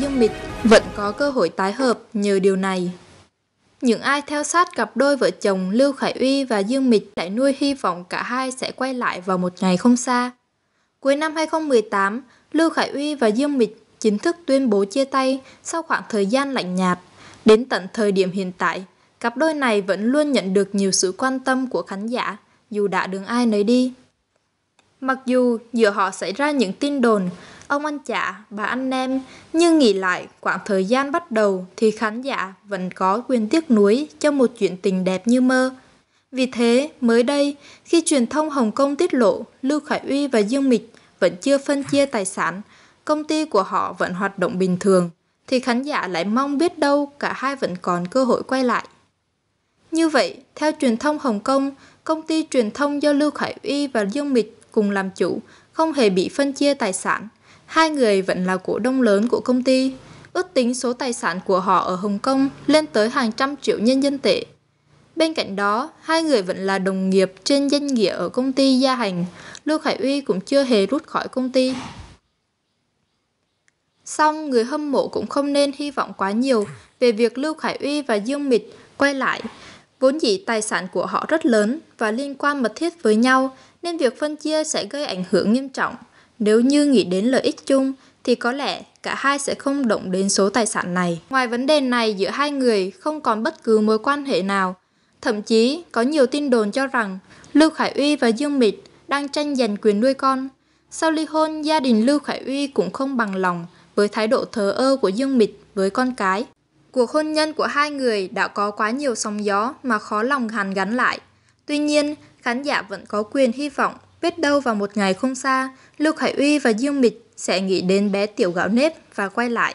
Dương Mịch vẫn có cơ hội tái hợp nhờ điều này. Những ai theo sát cặp đôi vợ chồng Lưu Khải Uy và Dương Mịch lại nuôi hy vọng cả hai sẽ quay lại vào một ngày không xa. Cuối năm 2018, Lưu Khải Uy và Dương Mịch chính thức tuyên bố chia tay sau khoảng thời gian lạnh nhạt Đến tận thời điểm hiện tại, cặp đôi này vẫn luôn nhận được nhiều sự quan tâm của khán giả, dù đã đường ai nấy đi. Mặc dù giữa họ xảy ra những tin đồn, ông anh chả, bà anh em, nhưng nghĩ lại khoảng thời gian bắt đầu thì khán giả vẫn có quyền tiếc nuối cho một chuyện tình đẹp như mơ. Vì thế, mới đây, khi truyền thông Hồng Kông tiết lộ Lưu Khải Uy và Dương Mịch vẫn chưa phân chia tài sản, công ty của họ vẫn hoạt động bình thường thì khán giả lại mong biết đâu cả hai vẫn còn cơ hội quay lại. Như vậy, theo truyền thông Hồng Kông, công ty truyền thông do Lưu Khải Uy và Dương Mịch cùng làm chủ, không hề bị phân chia tài sản. Hai người vẫn là cổ đông lớn của công ty. Ước tính số tài sản của họ ở Hồng Kông lên tới hàng trăm triệu nhân dân tệ. Bên cạnh đó, hai người vẫn là đồng nghiệp trên danh nghĩa ở công ty gia hành. Lưu Khải Uy cũng chưa hề rút khỏi công ty. Song người hâm mộ cũng không nên hy vọng quá nhiều về việc Lưu Khải Uy và Dương Mịch quay lại. Vốn dĩ tài sản của họ rất lớn và liên quan mật thiết với nhau nên việc phân chia sẽ gây ảnh hưởng nghiêm trọng. Nếu như nghĩ đến lợi ích chung thì có lẽ cả hai sẽ không động đến số tài sản này. Ngoài vấn đề này giữa hai người không còn bất cứ mối quan hệ nào. Thậm chí có nhiều tin đồn cho rằng Lưu Khải Uy và Dương Mịch đang tranh giành quyền nuôi con. Sau ly hôn, gia đình Lưu Khải Uy cũng không bằng lòng với thái độ thờ ơ của Dương Mịch với con cái. Cuộc hôn nhân của hai người đã có quá nhiều sóng gió mà khó lòng hàn gắn lại. Tuy nhiên, khán giả vẫn có quyền hy vọng biết đâu vào một ngày không xa, Lưu Khải Uy và Dương Mịch sẽ nghĩ đến bé tiểu gạo nếp và quay lại.